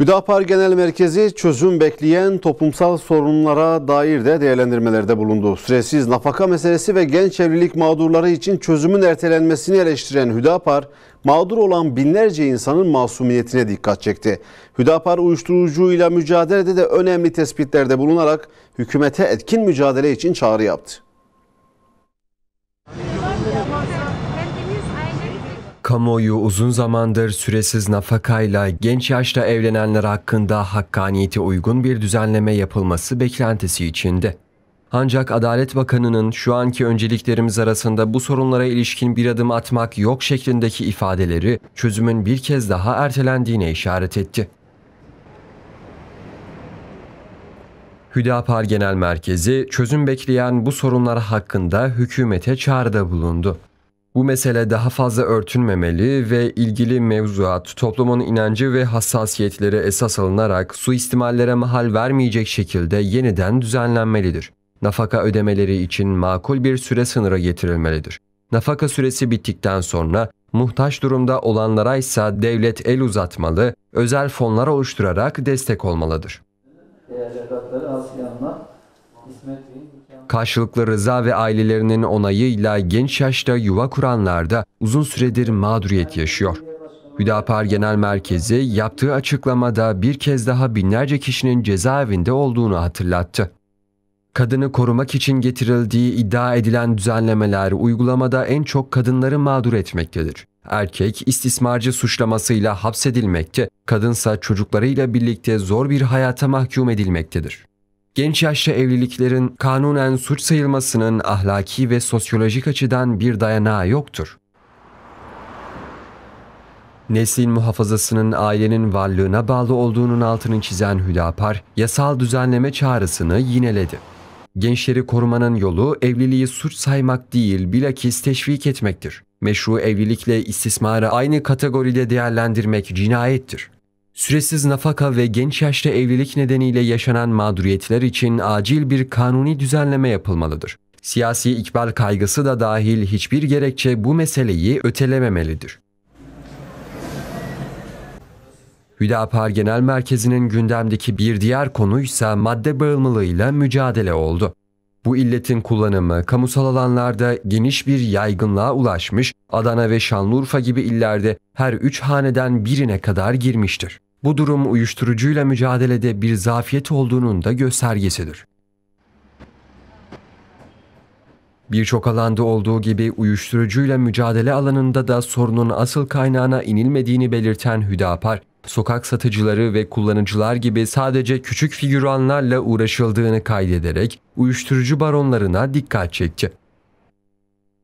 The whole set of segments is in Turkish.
Hüdapar Genel Merkezi çözüm bekleyen toplumsal sorunlara dair de değerlendirmelerde bulundu. Süresiz nafaka meselesi ve genç evlilik mağdurları için çözümün ertelenmesini eleştiren Hüdapar, mağdur olan binlerce insanın masumiyetine dikkat çekti. Hüdapar uyuşturucuyla mücadelede de önemli tespitlerde bulunarak hükümete etkin mücadele için çağrı yaptı kamuoyu uzun zamandır süresiz nafakayla genç yaşta evlenenler hakkında hakkaniyeti uygun bir düzenleme yapılması beklentisi içinde. Ancak Adalet Bakanı'nın şu anki önceliklerimiz arasında bu sorunlara ilişkin bir adım atmak yok şeklindeki ifadeleri çözümün bir kez daha ertelendiğine işaret etti. Hüdapar Genel Merkezi çözüm bekleyen bu sorunlar hakkında hükümete çağrıda bulundu. Bu mesele daha fazla örtünmemeli ve ilgili mevzuat toplumun inancı ve hassasiyetleri esas alınarak suistimallere mahal vermeyecek şekilde yeniden düzenlenmelidir. Nafaka ödemeleri için makul bir süre sınırı getirilmelidir. Nafaka süresi bittikten sonra muhtaç durumda olanlara ise devlet el uzatmalı, özel fonlar oluşturarak destek olmalıdır. Karşılıklı rıza ve ailelerinin onayıyla genç yaşta yuva kuranlar da uzun süredir mağduriyet yaşıyor. Hüdapar Genel Merkezi yaptığı açıklamada bir kez daha binlerce kişinin cezaevinde olduğunu hatırlattı. Kadını korumak için getirildiği iddia edilen düzenlemeler uygulamada en çok kadınları mağdur etmektedir. Erkek istismarcı suçlamasıyla hapsedilmekte, kadınsa çocuklarıyla birlikte zor bir hayata mahkum edilmektedir genç yaşta evliliklerin kanunen suç sayılmasının ahlaki ve sosyolojik açıdan bir dayanağı yoktur. Neslin muhafazasının ailenin varlığına bağlı olduğunun altını çizen Hüdapar, yasal düzenleme çağrısını yineledi. Gençleri korumanın yolu evliliği suç saymak değil bilakis teşvik etmektir. Meşru evlilikle istismarı aynı kategoride değerlendirmek cinayettir. Süresiz nafaka ve genç yaşta evlilik nedeniyle yaşanan mağduriyetler için acil bir kanuni düzenleme yapılmalıdır. Siyasi ikbal kaygısı da dahil hiçbir gerekçe bu meseleyi ötelememelidir. Hüdapar Genel Merkezi'nin gündemdeki bir diğer konuysa madde bağımlılığıyla mücadele oldu. Bu illetin kullanımı kamusal alanlarda geniş bir yaygınlığa ulaşmış, Adana ve Şanlıurfa gibi illerde her üç haneden birine kadar girmiştir. Bu durum uyuşturucuyla mücadelede bir zafiyet olduğunun da göstergesidir. Birçok alanda olduğu gibi uyuşturucuyla mücadele alanında da sorunun asıl kaynağına inilmediğini belirten Hüdapar, sokak satıcıları ve kullanıcılar gibi sadece küçük figüranlarla uğraşıldığını kaydederek uyuşturucu baronlarına dikkat çekti.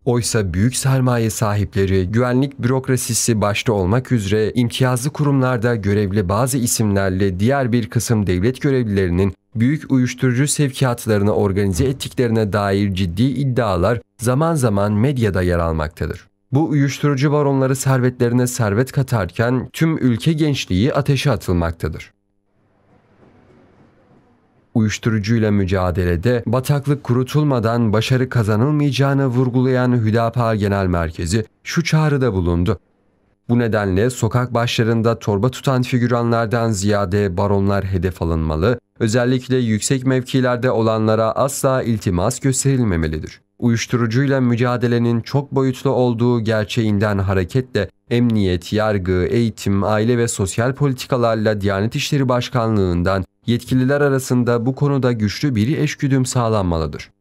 Oysa büyük sermaye sahipleri, güvenlik bürokrasisi başta olmak üzere imtiyazlı kurumlarda görevli bazı isimlerle diğer bir kısım devlet görevlilerinin büyük uyuşturucu sevkiyatlarını organize ettiklerine dair ciddi iddialar zaman zaman medyada yer almaktadır. Bu uyuşturucu baronları servetlerine servet katarken tüm ülke gençliği ateşe atılmaktadır uyuşturucuyla mücadelede bataklık kurutulmadan başarı kazanılmayacağını vurgulayan Hüdapar Genel Merkezi şu çağrıda bulundu. Bu nedenle sokak başlarında torba tutan figüranlardan ziyade baronlar hedef alınmalı, özellikle yüksek mevkilerde olanlara asla iltimas gösterilmemelidir. Uyuşturucuyla mücadelenin çok boyutlu olduğu gerçeğinden hareketle Emniyet, yargı, eğitim, aile ve sosyal politikalarla Diyanet İşleri Başkanlığı'ndan yetkililer arasında bu konuda güçlü bir eşgüdüm sağlanmalıdır.